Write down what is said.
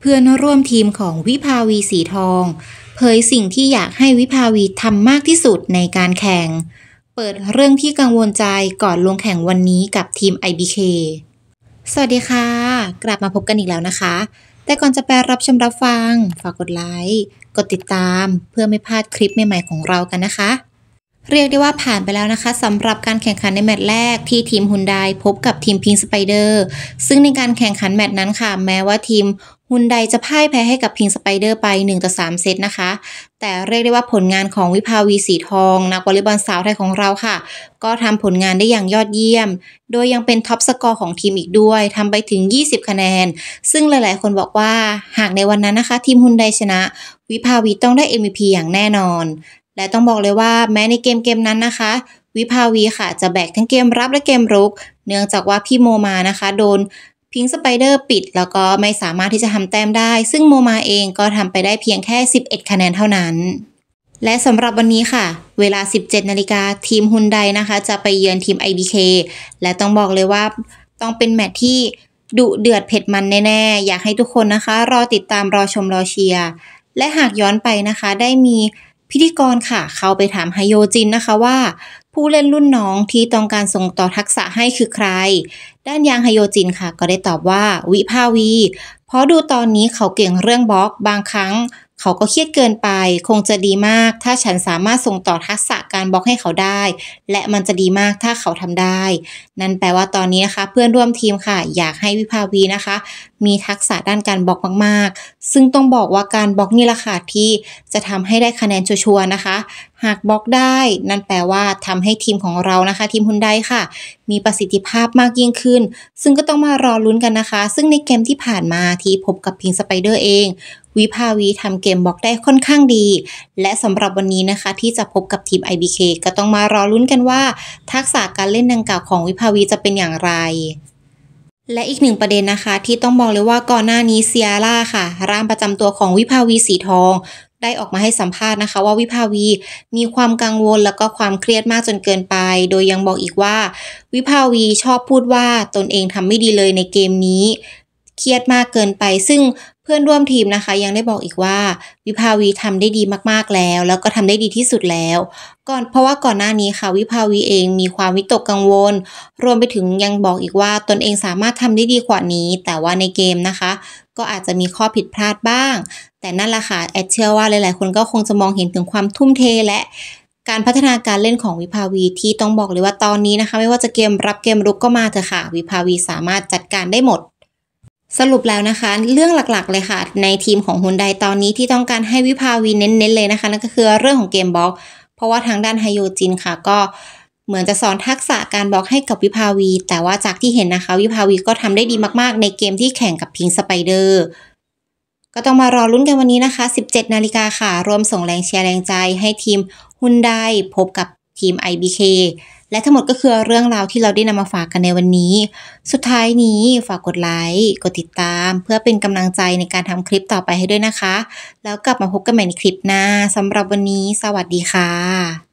เพื่อนร่วมทีมของวิภาวีสีทอง เผยสิ่งที่อยากให้วิภาวีทำมากที่สุดในการแข่ง เปิดเรื่องที่กังวลใจก่อนลงแข่งวันนี้กับทีม IBK สวัสดีค่ะกลับมาพบกันอีกแล้วนะคะ แต่ก่อนจะไปรับชมรับฟัง ฝากกดไลค์กดติดตามเพื่อไม่พลาดคลิปใหม่ๆของเรากันนะคะเรียกได้ว่าผ่านไปแล้วนะคะสำหรับการแข่งขันในแมตช์แรกที่ทีมฮุนไดพบกับทีมพิงสไปเดอร์ซึ่งในการแข่งขันแมตช์นั้นค่ะ แม้ว่าทีมฮุนไดจะพ่ายแพ้ให้กับพิงสไปเดอร์ไป 1 ต่อ 3 เซตนะคะ แต่เรียกได้ว่าผลงานของวิภาวีสีทอง นักวอลเลย์บอลสาวไทยของเราค่ะ ก็ทำผลงานได้อย่างยอดเยี่ยม โดยยังเป็นท็อปสกอร์ของทีมอีกด้วยทำไปถึง 20 คะแนน ซึ่งหลาย ๆ คนบอกว่าหากในวันนั้นนะคะ ทีมฮุนไดชนะ วิภาวีต้องได้ MVP อย่างแน่นอนและต้องบอกเลยว่าแม้ในเกมเกมนั้นนะคะ วิภาวีค่ะ จะแบกทั้งเกมรับและเกมรุก เนื่องจากว่าพี่โมมานะคะ โดนพิงสไปเดอร์ปิด แล้วก็ไม่สามารถที่จะทำแต้มได้ ซึ่งโมมาเองก็ทำไปได้เพียงแค่ 11 คะแนนเท่านั้น และสำหรับวันนี้ค่ะ เวลา 17นาฬิกาทีมฮุนไดนะคะ จะไปเยือนทีม IBK และต้องบอกเลยว่าต้องเป็นแมตที่ดุเดือดเผ็ดมันแน่ๆอยากให้ทุกคนนะคะ รอติดตามรอชมรอเชียร์และหากย้อนไปนะคะได้มีพิธีกรค่ะ เขาไปถามไฮโยจินนะคะว่า ผู้เล่นรุ่นน้องที่ต้องการส่งต่อทักษะให้คือใคร ด้านยางไฮโยจินค่ะ ก็ได้ตอบว่า วิภาวี เพราะดูตอนนี้เขาเก่งเรื่องบล็อกบางครั้งเขาก็เครียดเกินไป คงจะดีมาก ถ้าฉันสามารถส่งต่อทักษะการบล็อกให้เขาได้ และมันจะดีมากถ้าเขาทำได้ นั่นแปลว่าตอนนี้นะคะเพื่อนร่วมทีมค่ะ อยากให้วิภาวีนะคะ มีทักษะด้านการบล็อกมาก ๆ ซึ่งต้องบอกว่าการบล็อกนี่แหละค่ะที่จะทำให้ได้คะแนนชัวร์นะคะ หากบล็อกได้ นั่นแปลว่าทำให้ทีมของเรานะคะ ทีมฮุนไดค่ะ มีประสิทธิภาพมากยิ่งขึ้น ซึ่งก็ต้องมารอลุ้นกันนะคะ ซึ่งในเกมที่ผ่านมาที่พบกับพิงสไปเดอร์เองวิภาวีทำเกมบล็อกได้ค่อนข้างดี และสำหรับวันนี้นะคะ ที่จะพบกับทีม IBK ก็ต้องมารอลุ้นกันว่า ทักษะการเล่นดังกล่าวของวิภาวีจะเป็นอย่างไร และอีกหนึ่งประเด็นนะคะ ที่ต้องบอกเลยว่าก่อนหน้านี้เซียร่าค่ะ ร่ามประจำตัวของวิภาวีสีทอง ได้ออกมาให้สัมภาษณ์นะคะว่าวิภาวีมีความกังวลแล้วก็ความเครียดมากจนเกินไป โดยยังบอกอีกว่า วิภาวีชอบพูดว่าตนเองทำไม่ดีเลยในเกมนี้ เครียดมากเกินไป ซึ่งพื่อนร่วมทีมนะคะยังได้บอกอีกว่าวิภาวีทำได้ดีมากๆแล้ว แล้วก็ทำได้ดีที่สุดแล้ว ก่อนเพราะว่าก่อนหน้านี้ค่ะ วิภาวีเองมีความวิตกกังวล รวมไปถึงยังบอกอีกว่าตนเองสามารถทำได้ดีกว่านี้ แต่ว่าในเกมนะคะ ก็อาจจะมีข้อผิดพลาดบ้างแต่นั่นแหละค่ะแอดเชื่อว่าหลายๆ คนก็คงจะมองเห็นถึงความทุ่มเทและ การพัฒนาการเล่นของวิภาวีที่ต้องบอกเลยว่าตอนนี้นะคะ ไม่ว่าจะเกมรับเกมรุกก็มาเถอะค่ะ วิภาวีสามารถจัดการได้หมดสรุปแล้วนะคะ เรื่องหลักๆเลยค่ะ ในทีมของฮุนไดตอนนี้ที่ต้องการให้วิภาวีเน้น ๆ เลยนะคะ นั่นก็คือเรื่องของเกมบล็อก เพราะว่าทางด้านไฮโยจินค่ะ ก็เหมือนจะสอนทักษะการบล็อกให้กับวิภาวี แต่ว่าจากที่เห็นนะคะ วิภาวีก็ทำได้ดีมาก ๆ ในเกมที่แข่งกับพิงสไปเดอร์ก็ต้องมารอลุ้นกันวันนี้นะคะ 17 นาฬิกาค่ะ รวมส่งแรงเชียร์แรงใจ ให้ทีมฮุนไดพบกับทีม IBK และทั้งหมดก็คือเรื่องราวที่เราได้นำมาฝากกันในวันนี้ สุดท้ายนี้ฝากกดไลค์ กดติดตาม เพื่อเป็นกำลังใจในการทำคลิปต่อไปให้ด้วยนะคะ แล้วกลับมาพบกันใหม่ในคลิปหน้าสำหรับวันนี้ สวัสดีค่ะ